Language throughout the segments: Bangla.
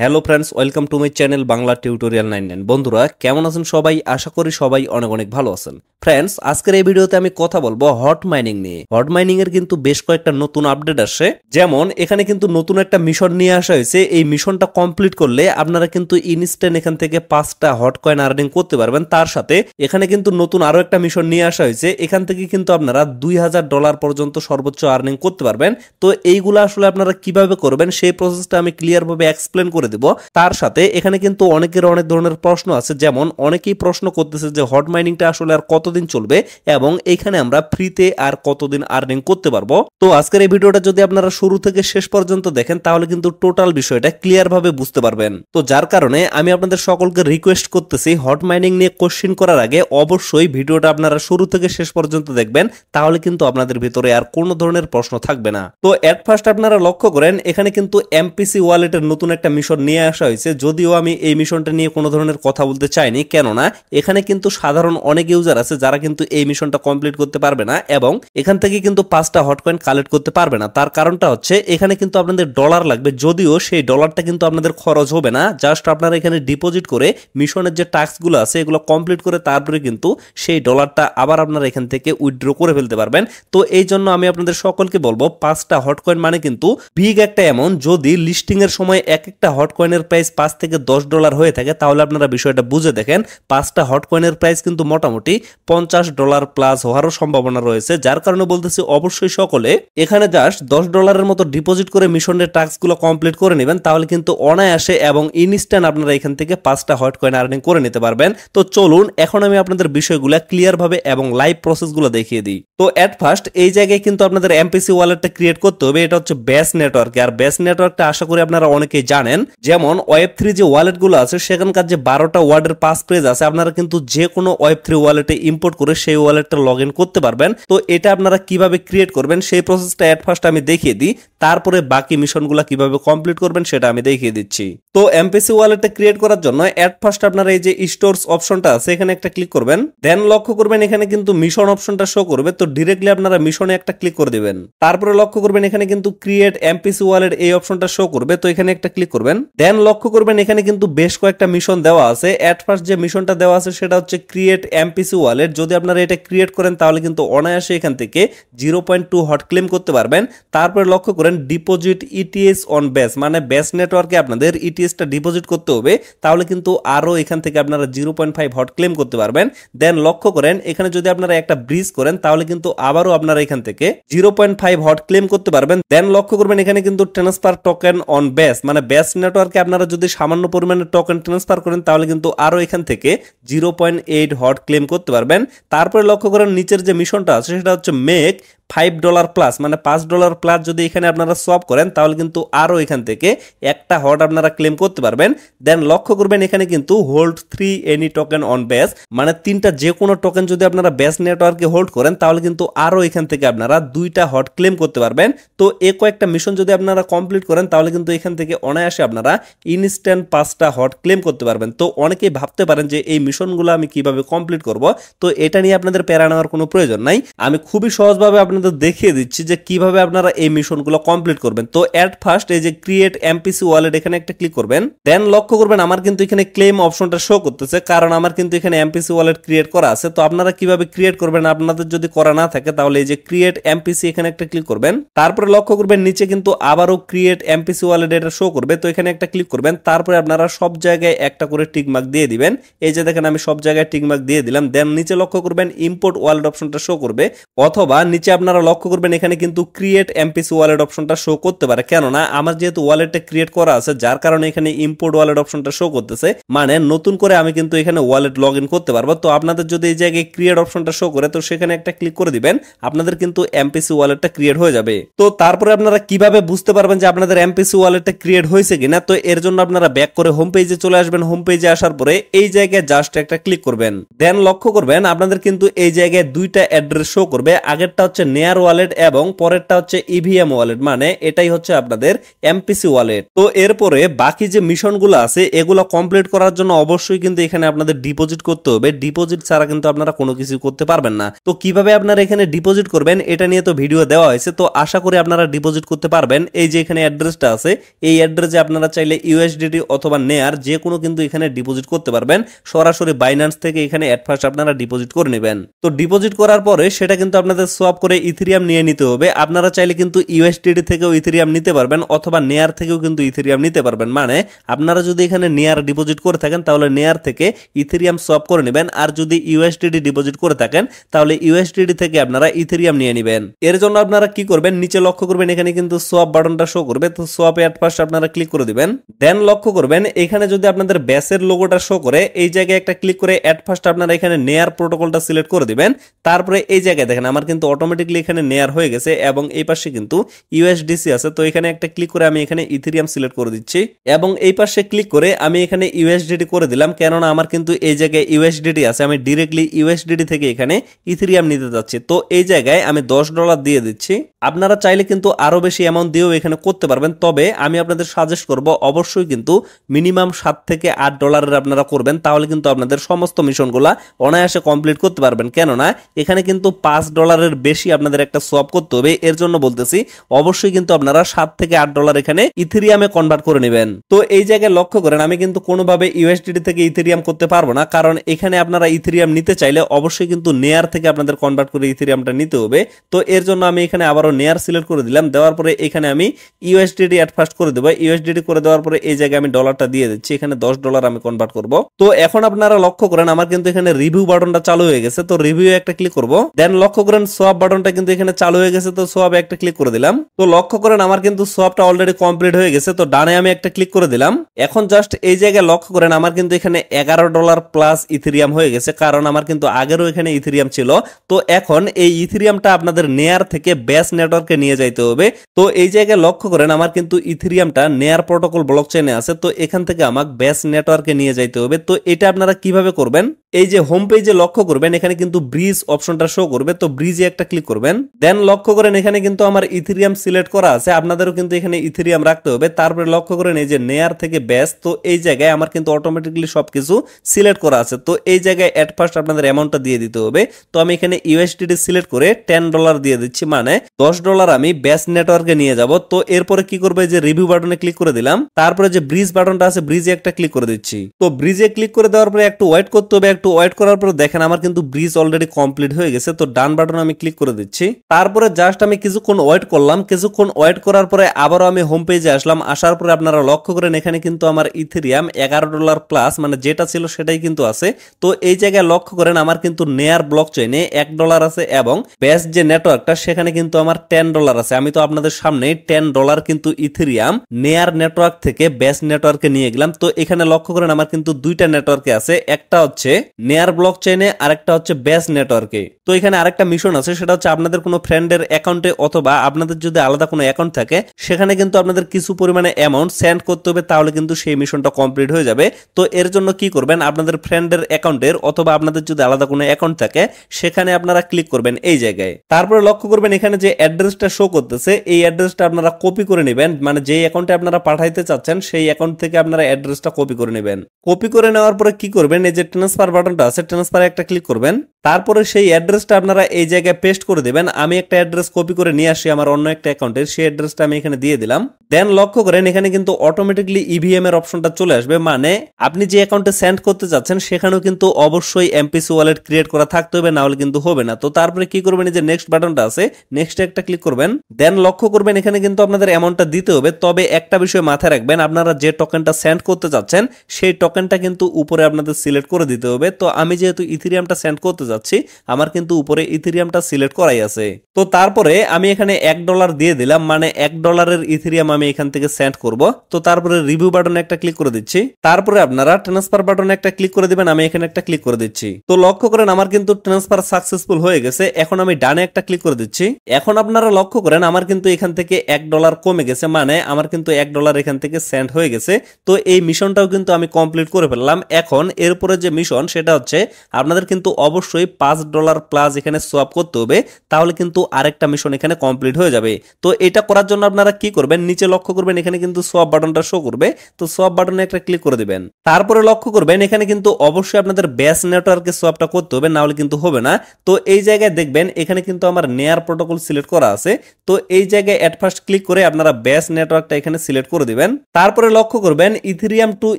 hello friends welcome to my channel Bangla tutorial nine nine বন্ধুরা কেমন আছেন সবাই আশা করি সবাই অনেক অনেক ভালো আছেন ফ্রেন্ডস আজকের এই ভিডিওতে আমি কথা বলবো হট মাইনিং নিয়ে হট মাইনিং এর কিন্তু বেশ কয়েকটা নতুন আপডেট আসে যেমন এখানে কিন্তু নতুন একটা মিশন নিয়ে আসা হয়েছে এই মিশনটা কমপ্লিট করলে আপনারা কিন্তু ইনস্ট্যান্ট এখান থেকে পাঁচটা হট কয়েন আর্নিং করতে পারবেন তার সাথে এখানে কিন্তু নতুন আরো একটা মিশন নিয়ে আসা হয়েছে এখান থেকে কিন্তু আপনারা দুই হাজার ডলার পর্যন্ত সর্বোচ্চ আর্নিং করতে পারবেন তো এইগুলো আসলে আপনারা কিভাবে করবেন সেই প্রসেসটা আমি ক্লিয়ারভাবে এক্সপ্লেন করে করে দিব তার সাথে এখানে কিন্তু অনেকের অনেক ধরনের প্রশ্ন আছে যেমন অনেকেই প্রশ্ন করতেছে যে হট মাইনিংটা আসলে আর কতদিন চলবে এবং এখানে আমরা ফ্রিতে আর কতদিন আর্নিং করতে পারবো তো আজকের এই ভিডিওটা যদি আপনারা শুরু থেকে শেষ পর্যন্ত দেখেন তাহলে কিন্তু টোটাল বিষয়টা ক্লিয়ার ভাবে বুঝতে পারবেন তো যার কারণে আমি আপনাদের সকলকে রিকোয়েস্ট করতেছি হট মাইনিং নিয়ে কোশ্চিন করার আগে অবশ্যই ভিডিওটা আপনারা শুরু থেকে শেষ পর্যন্ত দেখবেন তাহলে কিন্তু আপনাদের ভিতরে আর কোন ধরনের প্রশ্ন থাকবে না তো অ্যাট ফার্স্ট আপনারা লক্ষ্য করেন এখানে কিন্তু এমপিসি ওয়ালেটের নতুন একটা মিশন মিশন নিয়ে আসা হয়েছে যদিও আমি এই মিশনটা নিয়ে কোনো ধরনের কথা বলতে চাইনি কেননা এখানে কিন্তু সাধারণ অনেক ইউজার আছে যারা কিন্তু এই মিশনটা কমপ্লিট করতে পারবে না এবং এখান থেকে কিন্তু পাঁচটা হটকয়েন কালেক্ট করতে পারবে না তার কারণটা হচ্ছে এখানে কিন্তু আপনাদের ডলার লাগবে যদিও সেই ডলারটা কিন্তু আপনাদের খরচ হবে না জাস্ট আপনারা এখানে ডিপোজিট করে মিশনের যে টাস্কগুলো আছে এগুলো কমপ্লিট করে তারপরে কিন্তু সেই ডলারটা আবার আপনারা এখান থেকে উইথড্র করে ফেলতে পারবেন তো এই জন্য আমি আপনাদের সকলকে বলবো পাঁচটা হটকয়েন মানে কিন্তু বিগ একটা এমন যদি লিস্টিংয়ের সময় এক একটা হট হট কয়েনের প্রাইস পাঁচ থেকে দশ ডলার হয়ে থাকে তাহলে আপনারা বিষয়টা বুঝে দেখেন পাঁচটা হট কয়েনের প্রাইস কিন্তু মোটামুটি পঞ্চাশ ডলার প্লাস হওয়ারও সম্ভাবনা রয়েছে যার কারণে বলতেছি অবশ্যই সকলে এখানে জাস্ট দশ ডলারের মতো ডিপোজিট করে মিশনের টাস্কগুলো কমপ্লিট করে নেবেন তাহলে কিন্তু অনায়াসে এবং ইনস্ট্যান্ট আপনারা এখান থেকে পাঁচটা হট কয়েন আর্নিং করে নিতে পারবেন তো চলুন এখন আমি আপনাদের বিষয়গুলো ক্লিয়ারভাবে এবং লাইভ প্রসেসগুলো দেখিয়ে দিই তো অ্যাট ফার্স্ট এই জায়গায় কিন্তু আপনাদের এমপিসি ওয়ালেটটা ক্রিয়েট করতে হবে এটা হচ্ছে ব্যাস নেটওয়ার্ক আর ব্যাস নেটওয়ার্কটা আশা করি আপনারা অনেকেই জানেন যেমন ওয়েব থ্রি যে ওয়ালেটগুলো আছে সেখানকার যে বারোটা ওয়ার্ডের পাস পেজ আছে আপনারা কিন্তু যে কোনো ওয়েব থ্রি ওয়ালেটে ইম্পোর্ট করে সেই ওয়ালেটটা লগ করতে পারবেন তো এটা আপনারা কিভাবে ক্রিয়েট করবেন সেই প্রসেসটা অ্যাট ফার্স্ট আমি দেখিয়ে দিই তারপরে বাকি মিশনগুলো কিভাবে কমপ্লিট করবেন সেটা আমি দেখিয়ে দিচ্ছি তো এমপিসি ওয়ালেটটা ক্রিয়েট করার জন্য অ্যাট ফার্স্ট আপনারা এই যে অপশন অপশনটা আছে এখানে একটা ক্লিক করবেন দেন লক্ষ্য করবেন এখানে কিন্তু মিশন অপশনটা শো করবে তো ডিরেক্টলি আপনারা মিশনে একটা ক্লিক করে দেবেন তারপরে লক্ষ্য করবেন এখানে কিন্তু ক্রিয়েট এমপিসি ওয়ালেট এই অপশনটা শো করবে তো এখানে একটা ক্লিক করবেন দেন লক্ষ্য করবেন এখানে কিন্তু বেশ কয়েকটা মিশন দেওয়া আছে অ্যাট ফার্স্ট যে মিশনটা দেওয়া আছে সেটা হচ্ছে ক্রিয়েট এমপিসি ওয়ালেট যদি আপনারা এটা ক্রিয়েট করেন তাহলে কিন্তু অনায়াসে এখান থেকে zero point two hot claim করতে পারবেন তারপর লক্ষ্য করেন ডিপোজিট ইটিএস অন ব্যাস মানে ব্যাস নেটওয়ার্কে আপনাদের ইটিএসটা e ডিপোজিট করতে হবে তাহলে কিন্তু আরও এখান থেকে আপনারা zero point five hot claim করতে পারবেন দেন লক্ষ্য করেন এখানে যদি আপনারা একটা ব্রিজ করেন তাহলে কিন্তু আবারও আপনারা এখান থেকে zero point five hot claim করতে পারবেন দেন লক্ষ্য করবেন এখানে কিন্তু ট্রান্সফার টোকেন অন ব্যাস মানে ব্যাস নেটওয়ার্কে আপনারা যদি সামান্য পরিমাণে টোকেন ট্রান্সফার করেন তাহলে কিন্তু আরও এখান থেকে zero point eight hot claim করতে পারবেন তারপরে লক্ষ্য করেন নিচের যে মিশনটা আছে সেটা হচ্ছে মেক ফাইভ ডলার প্লাস মানে পাঁচ ডলার প্লাস যদি এখানে আপনারা সব করেন তাহলে কিন্তু আরও এখান থেকে একটা হট আপনারা ক্লেম করতে পারবেন দেন লক্ষ্য করবেন এখানে কিন্তু hold three any token on Base মানে তিনটা যে কোনো টোকেন যদি আপনারা ব্যাস নেটওয়ার্কে হোল্ড করেন তাহলে কিন্তু আরও এখান থেকে আপনারা দুইটা হট ক্লেম করতে পারবেন তো এ কয়েকটা মিশন যদি আপনারা কমপ্লিট করেন তাহলে কিন্তু এখান থেকে অনায়াসে আপনারা ইনস্ট্যান্ট পাঁচটা হট ক্লেম করতে পারবেন তো অনেকেই ভাবতে পারেন যে এই মিশনগুলো আমি কিভাবে কমপ্লিট করব তো এটা নিয়ে আপনাদের প্যারা নেওয়ার কোনো প্রয়োজন নাই আমি খুবই সহজভাবে আপনার আপনাদের দেখিয়ে দিচ্ছি যে কিভাবে আপনারা এই মিশনগুলো কমপ্লিট করবেন তো অ্যাট ফার্স্ট এই যে ক্রিয়েট এমপিসি ওয়ালেট এখানে একটা ক্লিক করবেন দেন লক্ষ্য করবেন আমার কিন্তু এখানে ক্লেম অপশনটা শো করতেছে কারণ আমার কিন্তু এখানে এমপিসি ওয়ালেট ক্রিয়েট করা আছে তো আপনারা কিভাবে ক্রিয়েট করবেন আপনাদের যদি করা না থাকে তাহলে এই যে ক্রিয়েট এমপিসি এখানে একটা ক্লিক করবেন তারপরে লক্ষ্য করবেন নিচে কিন্তু আবারও ক্রিয়েট এমপিসি ওয়ালেট এটা শো করবে তো এখানে একটা ক্লিক করবেন তারপরে আপনারা সব জায়গায় একটা করে টিকমার্ক দিয়ে দিবেন এই যে দেখেন আমি সব জায়গায় টিকমার্ক দিয়ে দিলাম দেন নিচে লক্ষ্য করবেন ইম্পোর্ট ওয়ালেট অপশনটা শো করবে অথবা নিচে আপনার আপনারা লক্ষ্য করবেন এখানে কিন্তু ক্রিয়েট এমপিসি ওয়ালেট অপশনটা শো করতে পারে কেননা আমার যেহেতু ওয়ালেটটা ক্রিয়েট করা আছে যার কারণে এখানে ইম্পোর্ট ওয়ালেট অপশনটা শো করতেছে মানে নতুন করে আমি কিন্তু এখানে ওয়ালেট লগ করতে পারবো তো আপনাদের যদি এই জায়গায় ক্রিয়েট অপশনটা শো করে তো সেখানে একটা ক্লিক করে দিবেন আপনাদের কিন্তু এমপিসি ওয়ালেটটা ক্রিয়েট হয়ে যাবে তো তারপরে আপনারা কিভাবে বুঝতে পারবেন যে আপনাদের এমপিসি ওয়ালেটটা ক্রিয়েট হয়েছে কিনা তো এর জন্য আপনারা ব্যাক করে হোম পেজে চলে আসবেন হোম পেজে আসার পরে এই জায়গায় জাস্ট একটা ক্লিক করবেন দেন লক্ষ্য করবেন আপনাদের কিন্তু এই জায়গায় দুইটা অ্যাড্রেস শো করবে আগেরটা হচ্ছে নেয়ার ওয়ালেট এবং পরেরটা হচ্ছে ইভিএম e ওয়ালেট মানে এটাই হচ্ছে আপনাদের এমপিসি ওয়ালেট তো এরপরে বাকি যে মিশনগুলো আছে এগুলো কমপ্লিট করার জন্য অবশ্যই কিন্তু এখানে আপনাদের ডিপোজিট করতে হবে ডিপোজিট ছাড়া কিন্তু আপনারা কোনো কিছু করতে পারবেন না তো কিভাবে আপনারা এখানে ডিপোজিট করবেন এটা নিয়ে তো ভিডিও দেওয়া হয়েছে তো আশা করি আপনারা ডিপোজিট করতে পারবেন এই যে এখানে অ্যাড্রেসটা আছে এই অ্যাড্রেসে আপনারা চাইলে ইউএসডিটি অথবা নেয়ার যে কোনো কিন্তু এখানে ডিপোজিট করতে পারবেন সরাসরি বাইন্যান্স থেকে এখানে অ্যাডভান্স আপনারা ডিপোজিট করে নেবেন তো ডিপোজিট করার পরে সেটা কিন্তু আপনাদের সোয়াপ করে ইথেরিয়াম নিয়ে নিতে হবে আপনারা চাইলে কিন্তু ইউএসডিডি থেকেও ইথেরিয়াম নিতে পারবেন অথবা নেয়ার থেকেও কিন্তু ইথেরিয়াম নিতে পারবেন মানে আপনারা যদি এখানে নেয়ার ডিপোজিট করে থাকেন তাহলে নেয়ার থেকে ইথেরিয়াম সপ করে নেবেন আর যদি ইউএসডিডি ডিপোজিট করে থাকেন তাহলে ইউএসডিডি থেকে আপনারা ইথেরিয়াম নিয়ে নেবেন এর জন্য আপনারা কি করবেন নিচে লক্ষ্য করবেন এখানে কিন্তু সোয়াপ বাটনটা শো করবে তো সোয়াপে অ্যাট ফার্স্ট আপনারা ক্লিক করে দিবেন দেন লক্ষ্য করবেন এখানে যদি আপনাদের ব্যাসের লোগোটা শো করে এই জায়গায় একটা ক্লিক করে অ্যাট ফার্স্ট আপনারা এখানে নেয়ার প্রোটোকলটা সিলেক্ট করে দিবেন তারপরে এই জায়গায় দেখেন আমার কিন্তু অটোমেটিকলি বেসিক্যালি এখানে নেয়ার হয়ে গেছে এবং এই পাশে কিন্তু ইউএসডিসি আছে তো এখানে একটা ক্লিক করে আমি এখানে ইথেরিয়াম সিলেক্ট করে দিচ্ছি এবং এই পাশে ক্লিক করে আমি এখানে ইউএসডিটি করে দিলাম কেননা আমার কিন্তু এই জায়গায় ইউএসডিটি আছে আমি ডিরেক্টলি ইউএসডিটি থেকে এখানে ইথেরিয়াম নিতে যাচ্ছি তো এই জায়গায় আমি দশ ডলার দিয়ে দিচ্ছি আপনারা চাইলে কিন্তু আরও বেশি অ্যামাউন্ট দিয়েও এখানে করতে পারবেন তবে আমি আপনাদের সাজেস্ট করব অবশ্যই কিন্তু মিনিমাম সাত থেকে আট ডলারের আপনারা করবেন তাহলে কিন্তু আপনাদের সমস্ত মিশনগুলো অনায়াসে কমপ্লিট করতে পারবেন কেননা এখানে কিন্তু পাঁচ ডলারের বেশি আপনার আপনাদের একটা সোয়াপ করতে হবে এর জন্য বলতেছি অবশ্যই কিন্তু আপনারা সাত থেকে আট ডলার এখানে ইথেরিয়ামে কনভার্ট করে নেবেন তো এই জায়গায় লক্ষ্য করেন আমি কিন্তু কোনোভাবে ইউএসডি থেকে ইথেরিয়াম করতে পারবো না কারণ এখানে আপনারা ইথেরিয়াম নিতে চাইলে অবশ্যই কিন্তু নেয়ার থেকে আপনাদের কনভার্ট করে ইথেরিয়ামটা নিতে হবে তো এর জন্য আমি এখানে আবারও নেয়ার সিলেক্ট করে দিলাম দেওয়ার পরে এখানে আমি ইউএসডি অ্যাট ফার্স্ট করে দেবো ইউএসডি করে দেওয়ার পরে এই জায়গায় আমি ডলারটা দিয়ে দিচ্ছি এখানে দশ ডলার আমি কনভার্ট করব তো এখন আপনারা লক্ষ্য করেন আমার কিন্তু এখানে রিভিউ বাটনটা চালু হয়ে গেছে তো রিভিউ একটা ক্লিক করবো দেন লক্ষ্য করেন সোয়াপ বাটনটা কিন্তু এখানে চালু হয়ে গেছে তো সোয়াব একটা ক্লিক করে দিলাম তো লক্ষ্য করেন আমার কিন্তু সোয়াবটা অলরেডি কমপ্লিট হয়ে গেছে তো ডানে আমি একটা ক্লিক করে দিলাম এখন জাস্ট এই জায়গায় লক্ষ্য করেন আমার কিন্তু এখানে এগারো ডলার প্লাস ইথেরিয়াম হয়ে গেছে কারণ আমার কিন্তু আগেরও এখানে ইথেরিয়াম ছিল তো এখন এই ইথেরিয়ামটা আপনাদের নেয়ার থেকে ব্যাস নেটওয়ার্কে নিয়ে যাইতে হবে তো এই জায়গায় লক্ষ্য করেন আমার কিন্তু ইথেরিয়ামটা নেয়ার প্রোটোকল ব্লক চেনে আছে তো এখান থেকে আমাকে ব্যাস নেটওয়ার্কে নিয়ে যাইতে হবে তো এটা আপনারা কিভাবে করবেন এই যে হোম পেজে লক্ষ্য করবেন এখানে কিন্তু ব্রিজ অপশনটা শো করবে তো ব্রিজে একটা ক্লিক করবেন রাখবেন দেন লক্ষ্য করেন এখানে কিন্তু আমার ইথেরিয়াম সিলেক্ট করা আছে আপনাদেরও কিন্তু এখানে ইথেরিয়াম রাখতে হবে তারপরে লক্ষ্য করেন এই যে নেয়ার থেকে ব্যাস তো এই জায়গায় আমার কিন্তু অটোমেটিকলি সব কিছু সিলেক্ট করা আছে তো এই জায়গায় অ্যাট ফার্স্ট আপনাদের অ্যামাউন্টটা দিয়ে দিতে হবে তো আমি এখানে ইউএসডিটি সিলেক্ট করে টেন ডলার দিয়ে দিচ্ছি মানে দশ ডলার আমি ব্যাস নেটওয়ার্কে নিয়ে যাব তো এরপরে কি করবে যে রিভিউ বাটনে ক্লিক করে দিলাম তারপরে যে ব্রিজ বাটনটা আছে ব্রিজে একটা ক্লিক করে দিচ্ছি তো ব্রিজে ক্লিক করে দেওয়ার পরে একটু ওয়েট করতে হবে একটু ওয়েট করার পরে দেখেন আমার কিন্তু ব্রিজ অলরেডি কমপ্লিট হয়ে গেছে তো ডান বাটন আমি ক্লিক করে দিচ্ছি দিচ্ছি তারপরে জাস্ট আমি কিছুক্ষণ ওয়েট করলাম কিছুক্ষণ ওয়েট করার পরে আবারও আমি হোম পেজে আসলাম আসার পরে আপনারা লক্ষ্য করেন এখানে কিন্তু আমার ইথেরিয়াম এগারো ডলার প্লাস মানে যেটা ছিল সেটাই কিন্তু আছে তো এই জায়গায় লক্ষ্য করেন আমার কিন্তু নেয়ার ব্লক চেনে এক ডলার আছে এবং ব্যাস যে নেটওয়ার্কটা সেখানে কিন্তু আমার টেন ডলার আছে আমি তো আপনাদের সামনে টেন ডলার কিন্তু ইথেরিয়াম নেয়ার নেটওয়ার্ক থেকে ব্যাস নেটওয়ার্কে নিয়ে গেলাম তো এখানে লক্ষ্য করেন আমার কিন্তু দুইটা নেটওয়ার্কে আছে একটা হচ্ছে নেয়ার ব্লক চেনে আরেকটা হচ্ছে ব্যাস নেটওয়ার্কে তো এখানে আরেকটা মিশন আছে সেটা হচ্ছে আপনাদের কোনো ফ্রেন্ডের অ্যাকাউন্টে অথবা আপনাদের যদি আলাদা কোনো অ্যাকাউন্ট থাকে সেখানে কিন্তু আপনাদের কিছু পরিমাণে অ্যামাউন্ট সেন্ড করতে হবে তাহলে কিন্তু সেই মিশনটা কমপ্লিট হয়ে যাবে তো এর জন্য কি করবেন আপনাদের ফ্রেন্ডের অ্যাকাউন্টের অথবা আপনাদের যদি আলাদা কোনো অ্যাকাউন্ট থাকে সেখানে আপনারা ক্লিক করবেন এই জায়গায় তারপরে লক্ষ্য করবেন এখানে যে অ্যাড্রেসটা শো করতেছে এই অ্যাড্রেসটা আপনারা কপি করে নেবেন মানে যেই অ্যাকাউন্টে আপনারা পাঠাইতে চাচ্ছেন সেই অ্যাকাউন্ট থেকে আপনারা অ্যাড্রেসটা কপি করে নেবেন কপি করে নেওয়ার পরে কি করবেন এই যে ট্রান্সফার বাটনটা আছে ট্রান্সফারে একটা ক্লিক করবেন তারপরে সেই অ্যাড্রেসটা আপনারা এই জায়গায় পেস্ট করে দেবেন আমি একটা অ্যাড্রেস কপি করে নিয়ে আসি আমার অন্য একটা অ্যাকাউন্টে সেই অ্যাড্রেসটা আমি এখানে দিয়ে দিলাম দেন লক্ষ্য করেন এখানে কিন্তু অটোমেটিকলি ইভিএম e এর অপশনটা চলে আসবে মানে আপনি যে অ্যাকাউন্টে সেন্ড করতে চাচ্ছেন সেখানেও কিন্তু অবশ্যই এমপিসি ওয়ালেট ক্রিয়েট করা থাকতে হবে না হলে কিন্তু হবে না তো তারপরে কি করবেন যে নেক্সট বাটনটা আছে নেক্সট একটা ক্লিক করবেন দেন লক্ষ্য করবেন এখানে কিন্তু আপনাদের অ্যামাউন্টটা দিতে হবে তবে একটা বিষয় মাথায় রাখবেন আপনারা যে টোকেনটা সেন্ড করতে চাচ্ছেন সেই টোকেনটা কিন্তু উপরে আপনাদের সিলেক্ট করে দিতে হবে তো আমি যেহেতু ইথিরিয়ামটা সেন্ড করতে চাচ্ছি যাচ্ছি আমার কিন্তু উপরে ইথেরিয়ামটা সিলেক্ট করাই আছে তো তারপরে আমি এখানে এক ডলার দিয়ে দিলাম মানে এক ডলারের ইথেরিয়াম আমি এখান থেকে সেন্ড করব তো তারপরে রিভিউ বাটনে একটা ক্লিক করে দিচ্ছি তারপরে আপনারা ট্রান্সফার বাটনে একটা ক্লিক করে দিবেন আমি এখানে একটা ক্লিক করে দিচ্ছি তো লক্ষ্য করেন আমার কিন্তু ট্রান্সফার সাকসেসফুল হয়ে গেছে এখন আমি ডানে একটা ক্লিক করে দিচ্ছি এখন আপনারা লক্ষ্য করেন আমার কিন্তু এখান থেকে এক ডলার কমে গেছে মানে আমার কিন্তু এক ডলার এখান থেকে সেন্ড হয়ে গেছে তো এই মিশনটাও কিন্তু আমি কমপ্লিট করে ফেললাম এখন এরপরে যে মিশন সেটা হচ্ছে আপনাদের কিন্তু অবশ্যই পাঁচ ডলার প্লাস এখানে সোয়াপ করতে হবে তাহলে কিন্তু আরেকটা মিশন এখানে কমপ্লিট হয়ে যাবে তো এটা করার জন্য আপনারা কি করবেন নিচে লক্ষ্য করবেন এখানে কিন্তু সোয়াপ বাটনটা শো করবে তো সোয়াপ বাটনে একটা ক্লিক করে দিবেন তারপরে লক্ষ্য করবেন এখানে কিন্তু অবশ্যই আপনাদের ব্যাস নেটওয়ার্কে সোয়াপটা করতে হবে না কিন্তু হবে না তো এই জায়গায় দেখবেন এখানে কিন্তু আমার নেয়ার প্রোটোকল সিলেক্ট করা আছে তো এই জায়গায় অ্যাট ফার্স্ট ক্লিক করে আপনারা ব্যাস নেটওয়ার্কটা এখানে সিলেক্ট করে দিবেন তারপরে লক্ষ্য করবেন ইথেরিয়াম টু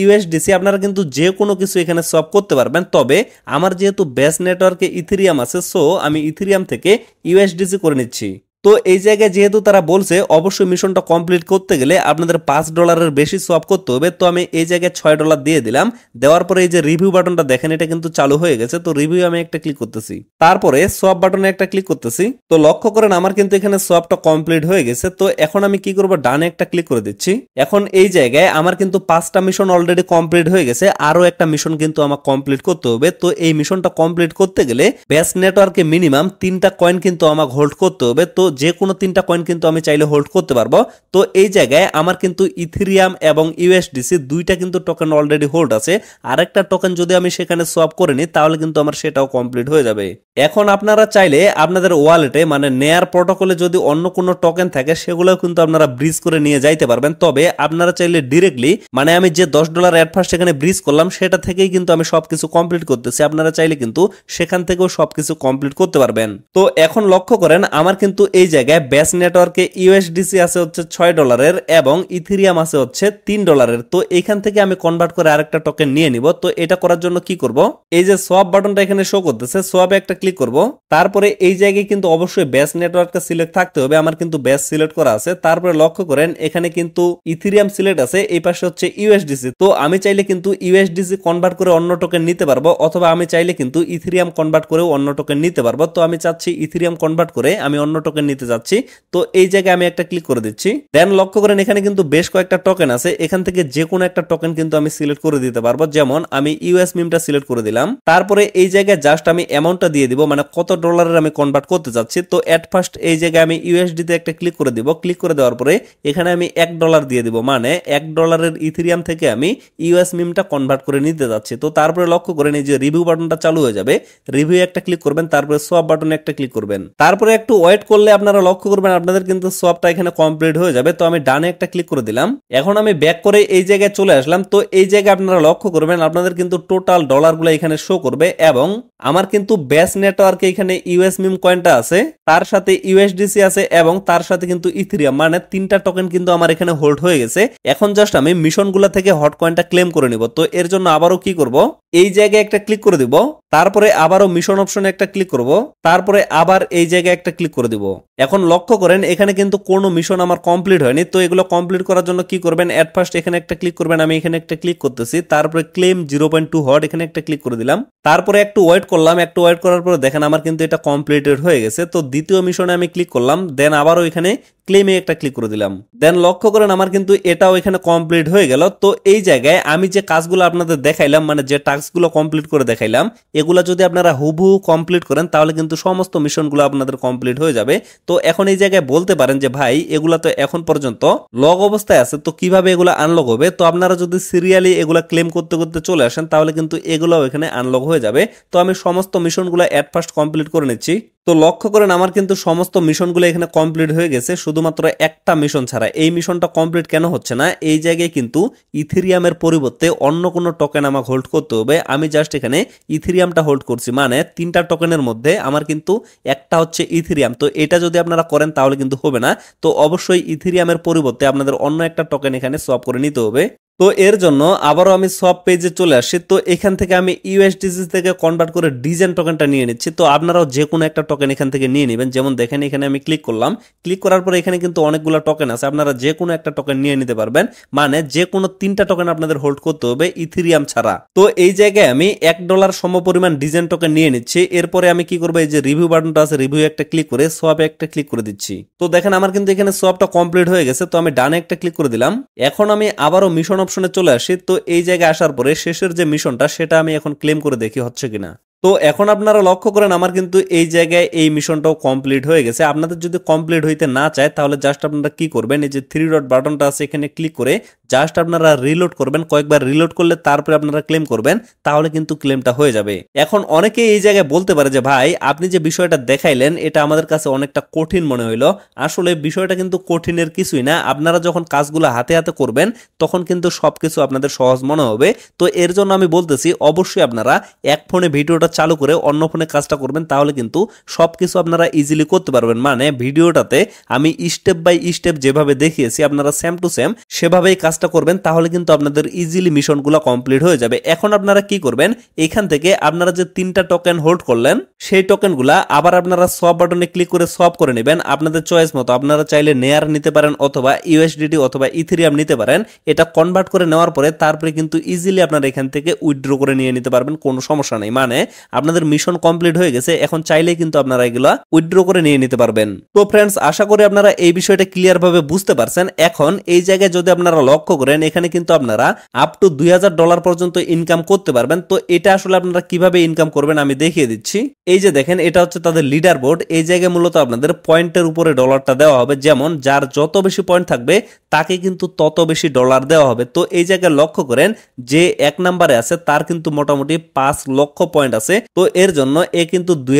ইউএসডিসি আপনারা কিন্তু যে কোনো কিছু এখানে সোয়াপ করতে পারবেন তবে আমার যেহেতু ব্যাস নেট নেটওয়ার্কে ইথিরিয়াম আছে সো আমি ইথিরিয়াম থেকে ইউএসডিসি করে নিচ্ছি তো এই জায়গায় যেহেতু তারা বলছে অবশ্যই মিশনটা কমপ্লিট করতে গেলে আপনাদের পাঁচ ডলারের বেশি সোয়াপ করতে হবে তো আমি এই জায়গায় ছয় ডলার দিয়ে দিলাম দেওয়ার পরে এই যে রিভিউ বাটনটা দেখেন এটা কিন্তু চালু হয়ে গেছে তো রিভিউ আমি একটা ক্লিক করতেছি তারপরে সোয়াপ বাটনে একটা ক্লিক করতেছি তো লক্ষ্য করেন আমার কিন্তু এখানে সোয়াপটা কমপ্লিট হয়ে গেছে তো এখন আমি কি করবো ডানে একটা ক্লিক করে দিচ্ছি এখন এই জায়গায় আমার কিন্তু পাঁচটা মিশন অলরেডি কমপ্লিট হয়ে গেছে আরও একটা মিশন কিন্তু আমার কমপ্লিট করতে হবে তো এই মিশনটা কমপ্লিট করতে গেলে ব্যাস নেটওয়ার্কে মিনিমাম তিনটা কয়েন কিন্তু আমাকে হোল্ড করতে হবে তো যে কোনো তিনটা কয়েন কিন্তু আমি চাইলে হোল্ড করতে পারবো তো এই জায়গায় আমার কিন্তু ইথিরিয়াম এবং ইউএসডিসি দুইটা কিন্তু টোকেন অলরেডি হোল্ড আছে আরেকটা টোকেন যদি আমি সেখানে সোয়াপ করে নিই তাহলে কিন্তু আমার সেটাও কমপ্লিট হয়ে যাবে এখন আপনারা চাইলে আপনাদের ওয়ালেটে মানে নেয়ার প্রোটোকলে যদি অন্য কোনো টোকেন থাকে সেগুলো কিন্তু আপনারা ব্রিজ করে নিয়ে যাইতে পারবেন তবে আপনারা চাইলে ডিরেক্টলি মানে আমি যে দশ ডলার অ্যাডভান্স সেখানে ব্রিজ করলাম সেটা থেকেই কিন্তু আমি সবকিছু কমপ্লিট করতেছি আপনারা চাইলে কিন্তু সেখান থেকেও সবকিছু কমপ্লিট করতে পারবেন তো এখন লক্ষ্য করেন আমার কিন্তু এই জায়গায় ব্যাস নেটওয়ার্কে ইউএসডিসি আছে হচ্ছে ছয় ডলারের এবং ইথিরিয়াম আছে হচ্ছে তিন ডলারের তো এখান থেকে আমি কনভার্ট করে আরেকটা টোকেন নিয়ে নিব তো এটা করার জন্য কি করব এই যে সোয়াপ বাটনটা এখানে শো করতেছে সব একটা ক্লিক করব তারপরে এই জায়গায় কিন্তু অবশ্যই ব্যাস নেটওয়ার্কটা সিলেক্ট থাকতে হবে আমার কিন্তু ব্যাস সিলেক্ট করা আছে তারপরে লক্ষ্য করেন এখানে কিন্তু ইথিরিয়াম সিলেক্ট আছে এই পাশে হচ্ছে ইউএসডিসি তো আমি চাইলে কিন্তু ইউএসডিসি কনভার্ট করে অন্য টোকেন নিতে পারবো অথবা আমি চাইলে কিন্তু ইথিরিয়াম কনভার্ট করেও অন্য টোকেন নিতে পারবো তো আমি চাচ্ছি ইথিরিয়াম কনভার্ট করে আমি অন্য টোকেন নিতে যাচ্ছি তো এই জায়গায় আমি একটা ক্লিক করে দিচ্ছি দেন লক্ষ্য করেন এখানে কিন্তু বেশ কয়েকটা টোকেন আছে এখান থেকে যে কোনো একটা টোকেন কিন্তু আমি সিলেক্ট করে দিতে পারবো যেমন আমি ইউএস মিমটা সিলেক্ট করে দিলাম তারপরে এই জায়গায় জাস্ট আমি অ্যামাউন্টটা দিয়ে দিব মানে কত ডলারের আমি কনভার্ট করতে যাচ্ছি তো অ্যাট ফার্স্ট এই জায়গায় আমি ইউএসডিতে একটা ক্লিক করে দিব ক্লিক করে দেওয়ার পরে এখানে আমি এক ডলার দিয়ে দিব মানে এক ডলারের ইথেরিয়াম থেকে আমি ইউএস মিমটা কনভার্ট করে নিতে যাচ্ছি তো তারপরে লক্ষ্য করেন এই যে রিভিউ বাটনটা চালু হয়ে যাবে রিভিউ একটা ক্লিক করবেন তারপরে সব বাটনে একটা ক্লিক করবেন তারপরে একটু ওয়েট করলে আপনারা লক্ষ্য করবেন আপনাদের কিন্তু সবটা এখানে কমপ্লিট হয়ে যাবে তো আমি ডানে একটা ক্লিক করে দিলাম এখন আমি ব্যাক করে এই জায়গায় চলে আসলাম তো এই জায়গায় আপনারা লক্ষ্য করবেন আপনাদের কিন্তু টোটাল ডলারগুলো এখানে শো করবে এবং আমার কিন্তু ব্যাস নেটওয়ার্কে এখানে ইউএস মিম কয়েনটা আছে তার সাথে ইউএসডিসি আছে এবং তার সাথে কিন্তু ইথিরিয়াম মানে তিনটা টোকেন কিন্তু আমার এখানে হোল্ড হয়ে গেছে এখন জাস্ট আমি মিশনগুলো থেকে হট কয়েনটা ক্লেম করে নিব তো এর জন্য আবারও কি করব এই জায়গায় একটা ক্লিক করে দিব তারপরে আবারও মিশন অপশনে একটা ক্লিক করব তারপরে আবার এই জায়গায় একটা ক্লিক করে দিব এখন লক্ষ্য করেন এখানে কিন্তু কোনো মিশন আমার কমপ্লিট হয়নি তো এগুলো কমপ্লিট করার জন্য কি করবেন অ্যাট ফার্স্ট এখানে একটা ক্লিক করবেন আমি এখানে একটা ক্লিক করতেছি তারপরে claim zero point two hot এখানে একটা ক্লিক করে দিলাম তারপরে একটু ওয়েট করলাম একটু ওয়েট করার পর দেখেন আমার কিন্তু এটা কমপ্লিটেড হয়ে গেছে তো দ্বিতীয় মিশনে আমি ক্লিক করলাম দেন আবারও এখানে ক্লেমে একটা ক্লিক করে দিলাম দেন লক্ষ্য করেন আমার কিন্তু এটাও এখানে কমপ্লিট হয়ে গেল তো এই জায়গায় আমি যে কাজগুলো আপনাদের দেখাইলাম মানে যে টাস্কগুলো কমপ্লিট করে দেখাইলাম এগুলো যদি আপনারা হুবহু কমপ্লিট করেন তাহলে কিন্তু সমস্ত মিশনগুলো আপনাদের কমপ্লিট হয়ে যাবে তো এখন এই জায়গায় বলতে পারেন যে ভাই এগুলা তো এখন পর্যন্ত লগ অবস্থায় আছে তো কিভাবে এগুলো আনলক হবে তো আপনারা যদি সিরিয়ালি এগুলো ক্লেম করতে করতে চলে আসেন তাহলে কিন্তু এগুলোও এখানে আনলক হয়ে যাবে তো আমি সমস্ত মিশনগুলো অ্যাট ফার্স্ট কমপ্লিট করে নিচ্ছি তো লক্ষ্য করেন আমার কিন্তু সমস্ত মিশনগুলো এখানে কমপ্লিট হয়ে গেছে শুধুমাত্র একটা মিশন ছাড়া এই মিশনটা কমপ্লিট কেন হচ্ছে না এই জায়গায় কিন্তু ইথেরিয়ামের পরিবর্তে অন্য কোনো টোকেন আমাকে হোল্ড করতে হবে আমি জাস্ট এখানে ইথেরিয়ামটা হোল্ড করছি মানে তিনটা টোকেনের মধ্যে আমার কিন্তু একটা হচ্ছে ইথেরিয়াম তো এটা যদি আপনারা করেন তাহলে কিন্তু হবে না তো অবশ্যই ইথেরিয়ামের পরিবর্তে আপনাদের অন্য একটা টোকেন এখানে সোয়াপ করে নিতে হবে তো এর জন্য আবারও আমি সব পেজে চলে আসি তো এখান থেকে আমি ইউএসডিসি থেকে কনভার্ট করে ডিজেন টোকেনটা নিয়ে নিচ্ছি তো আপনারাও যে কোনো একটা টোকেন এখান থেকে নিয়ে নেবেন যেমন দেখেন এখানে আমি ক্লিক করলাম ক্লিক করার পরে এখানে কিন্তু অনেকগুলো টোকেন আছে আপনারা যে কোনো একটা টোকেন নিয়ে নিতে পারবেন মানে যে কোনো তিনটা টোকেন আপনাদের হোল্ড করতে হবে ইথিরিয়াম ছাড়া তো এই জায়গায় আমি এক ডলার সমপরিমাণ ডিজেন টোকেন নিয়ে নিচ্ছি এরপরে আমি কি করবো এই যে রিভিউ বাটনটা আছে রিভিউ একটা ক্লিক করে সব একটা ক্লিক করে দিচ্ছি তো দেখেন আমার কিন্তু এখানে সবটা কমপ্লিট হয়ে গেছে তো আমি ডানে একটা ক্লিক করে দিলাম এখন আমি আবারও মিশন অপশনে চলে আসি তো এই জায়গায় আসার পরে শেষের যে মিশনটা সেটা আমি এখন ক্লেম করে দেখি হচ্ছে কিনা তো এখন আপনারা লক্ষ্য করেন আমার কিন্তু এই জায়গায় এই মিশনটাও কমপ্লিট হয়ে গেছে আপনাদের যদি কমপ্লিট হইতে না চায় তাহলে জাস্ট আপনারা কি করবেন এই যে থ্রি ডট বাটনটা আছে এখানে ক্লিক করে জাস্ট আপনারা রিলোড করবেন কয়েকবার রিলোড করলে তারপরে আপনারা ক্লেম করবেন তাহলে কিন্তু ক্লেমটা হয়ে যাবে এখন অনেকে এই জায়গায় বলতে পারে যে ভাই আপনি যে বিষয়টা দেখাইলেন এটা আমাদের কাছে অনেকটা কঠিন মনে হইলো আসলে বিষয়টা কিন্তু কঠিনের কিছুই না আপনারা যখন কাজগুলো হাতে হাতে করবেন তখন কিন্তু সবকিছু আপনাদের সহজ মনে হবে তো এর জন্য আমি বলতেছি অবশ্যই আপনারা এক ফোনে ভিডিওটা চালু করে অন্য ফোনে কাজটা করবেন তাহলে কিন্তু সব কিছু আপনারা ইজিলি করতে পারবেন মানে ভিডিওটাতে আমি স্টেপ বাই স্টেপ যেভাবে দেখিয়েছি আপনারা সেম টু সেম সেভাবেই কাজটা করবেন তাহলে কিন্তু আপনাদের ইজিলি মিশনগুলো কমপ্লিট হয়ে যাবে এখন আপনারা কি করবেন এখান থেকে আপনারা যে তিনটা টোকেন হোল্ড করলেন সেই টোকেনগুলা আবার আপনারা সব বাটনে ক্লিক করে সব করে নেবেন আপনাদের চয়েস মতো আপনারা চাইলে নেয়ার নিতে পারেন অথবা ইউএসডিটি অথবা ইথেরিয়াম নিতে পারেন এটা কনভার্ট করে নেওয়ার পরে তারপরে কিন্তু ইজিলি আপনারা এখান থেকে উইথড্র করে নিয়ে নিতে পারবেন কোনো সমস্যা নেই মানে আপনাদের মিশন কমপ্লিট হয়ে গেছে এখন চাইলে কিন্তু আপনারা এগুলো উইথড্র করে নিয়ে নিতে পারবেন তো ফ্রেন্ডস আশা করি আপনারা এই বিষয়টা ক্লিয়ার ভাবে বুঝতে পারছেন এখন এই জায়গায় যদি আপনারা লক্ষ্য করেন এখানে কিন্তু আপনারা আপ টু দুই ডলার পর্যন্ত ইনকাম করতে পারবেন তো এটা আসলে আপনারা কিভাবে ইনকাম করবেন আমি দেখিয়ে দিচ্ছি এই যে দেখেন এটা হচ্ছে তাদের লিডার বোর্ড এই জায়গায় মূলত আপনাদের পয়েন্টের উপরে ডলারটা দেওয়া হবে যেমন যার যত বেশি পয়েন্ট থাকবে তাকে কিন্তু তত বেশি ডলার দেওয়া হবে তো এই জায়গায় লক্ষ্য করেন যে এক নাম্বারে আছে তার কিন্তু মোটামুটি পাঁচ লক্ষ পয়েন্ট আছে তো এর জন্য এ কিন্তু দুই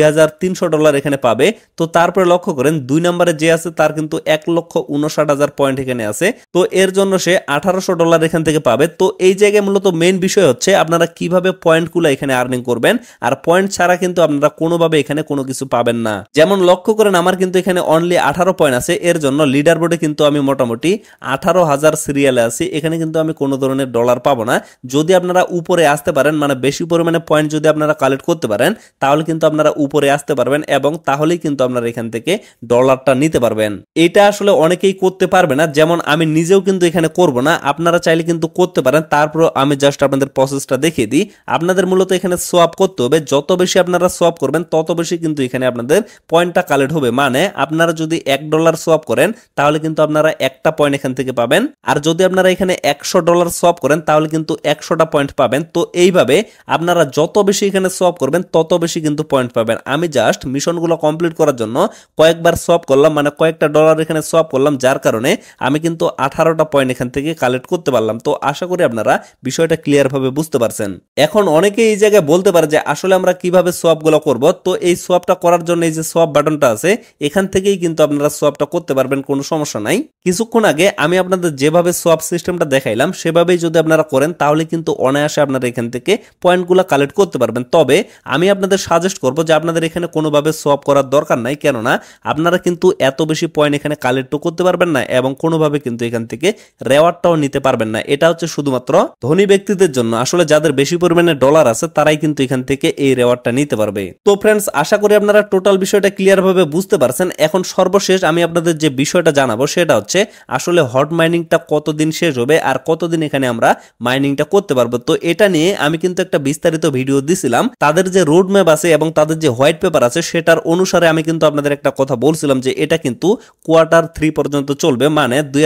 ডলার এখানে পাবে তো তারপরে লক্ষ্য করেন দুই নাম্বারে যে আছে তার কিন্তু এক লক্ষ উনষাট হাজার পয়েন্ট এখানে আছে তো এর জন্য সে আঠারোশো ডলার এখান থেকে পাবে তো এই জায়গায় মূলত মেন বিষয় হচ্ছে আপনারা কিভাবে পয়েন্টগুলো এখানে আর্নিং করবেন আর পয়েন্ট ছাড়া কিন্তু আপনারা কোনোভাবে এখানে কোনো কিছু পাবেন না যেমন লক্ষ্য করেন আমার কিন্তু এখানে অনলি আঠারো পয়েন্ট আছে এর জন্য লিডার বোর্ডে কিন্তু আমি মোটামুটি আঠারো হাজার সিরিয়ালে আছি এখানে কিন্তু আমি কোনো ধরনের ডলার পাবো না যদি আপনারা উপরে আসতে পারেন মানে বেশি পরিমাণে পয়েন্ট যদি আপনারা কালেক্ট করতে পারেন তাহলে কিন্তু আপনারা উপরে আসতে পারবেন এবং তাহলেই কিন্তু আপনারা এখান থেকে ডলারটা নিতে পারবেন এটা আসলে অনেকেই করতে পারবে না যেমন আমি নিজেও কিন্তু এখানে করব না আপনারা চাইলে কিন্তু করতে পারেন তারপর আমি জাস্ট আপনাদের প্রসেসটা দেখিয়ে দিই আপনাদের মূলত এখানে সোয়াপ করতে হবে যত বেশি আপনারা সোয়াপ করবেন করবেন তত বেশি কিন্তু এখানে আপনাদের পয়েন্টটা কালেক্ট হবে মানে আপনারা যদি এক ডলার সোয়াপ করেন তাহলে কিন্তু আপনারা একটা পয়েন্ট এখান থেকে পাবেন আর যদি আপনারা এখানে একশো ডলার সোয়াপ করেন তাহলে কিন্তু একশোটা পয়েন্ট পাবেন তো এইভাবে আপনারা যত বেশি এখানে সোয়াপ করবেন তত বেশি কিন্তু পয়েন্ট পাবেন আমি জাস্ট মিশনগুলো কমপ্লিট করার জন্য কয়েকবার সোয়াপ করলাম মানে কয়েকটা ডলার এখানে সোয়াপ করলাম যার কারণে আমি কিন্তু আঠারোটা পয়েন্ট এখান থেকে কালেক্ট করতে পারলাম তো আশা করি আপনারা বিষয়টা ক্লিয়ারভাবে বুঝতে পারছেন এখন অনেকে এই জায়গায় বলতে পারে যে আসলে আমরা কিভাবে সোয়াপগুলো করব করব তো এই সোয়াপটা করার জন্য এই যে সোয়াপ বাটনটা আছে এখান থেকেই কিন্তু আপনারা সোয়াপটা করতে পারবেন কোনো সমস্যা নাই কিছুক্ষণ আগে আমি আপনাদের যেভাবে সোয়াপ সিস্টেমটা দেখাইলাম সেভাবেই যদি আপনারা করেন তাহলে কিন্তু অনায়াসে আপনারা এখান থেকে পয়েন্টগুলো কালেক্ট করতে পারবেন তবে আমি আপনাদের সাজেস্ট করব যে আপনাদের এখানে কোনোভাবে সোয়াপ করার দরকার নাই কেননা আপনারা কিন্তু এত বেশি পয়েন্ট এখানে কালেক্টও করতে পারবেন না এবং কোনোভাবে কিন্তু এখান থেকে রেওয়ার্ডটাও নিতে পারবেন না এটা হচ্ছে শুধুমাত্র ধনী ব্যক্তিদের জন্য আসলে যাদের বেশি পরিমাণে ডলার আছে তারাই কিন্তু এখান থেকে এই রেওয়ার্ডটা নিতে পারবে তো ফ্রেন্ডস আশা করি আপনারা টোটাল বিষয়টা ক্লিয়ারভাবে বুঝতে পারছেন এখন সর্বশেষ আমি আপনাদের যে বিষয়টা জানাবো সেটা হচ্ছে আসলে হট মাইনিংটা কতদিন শেষ হবে আর কতদিন এখানে আমরা মাইনিংটা করতে পারবো তো এটা নিয়ে আমি কিন্তু একটা বিস্তারিত ভিডিও দিছিলাম তাদের যে রোড ম্যাপ আছে এবং তাদের যে হোয়াইট পেপার আছে সেটার অনুসারে আমি কিন্তু আপনাদের একটা কথা বলছিলাম যে এটা কিন্তু কোয়ার্টার থ্রি পর্যন্ত চলবে মানে দুই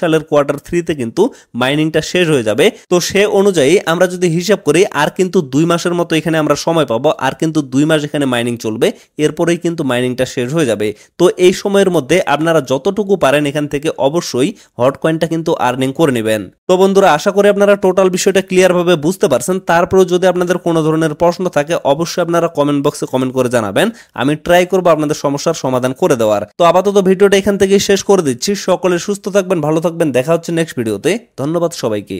সালের কোয়ার্টার থ্রিতে কিন্তু মাইনিংটা শেষ হয়ে যাবে তো সে অনুযায়ী আমরা যদি হিসাব করি আর কিন্তু দুই মাসের মতো এখানে আমরা সময় পাবো আর কিন্তু দুই মাস এখানে মাইনিং চলবে এরপরেই কিন্তু মাইনিংটা শেষ হয়ে যাবে তো এই সময়ের মধ্যে আপনারা যতটুকু পারেন এখান থেকে অবশ্যই হট কয়েনটা কিন্তু আর্নিং করে নেবেন তো বন্ধুরা আশা করি আপনারা টোটাল বিষয়টা ক্লিয়ারভাবে বুঝতে পারছেন তারপরেও যদি আপনাদের কোনো ধরনের প্রশ্ন থাকে অবশ্যই আপনারা কমেন্ট বক্সে কমেন্ট করে জানাবেন আমি ট্রাই করবো আপনাদের সমস্যার সমাধান করে দেওয়ার তো আপাতত ভিডিওটা এখান থেকে শেষ করে দিচ্ছি সকলে সুস্থ থাকবেন ভালো থাকবেন দেখা হচ্ছে নেক্সট ভিডিওতে ধন্যবাদ সবাইকে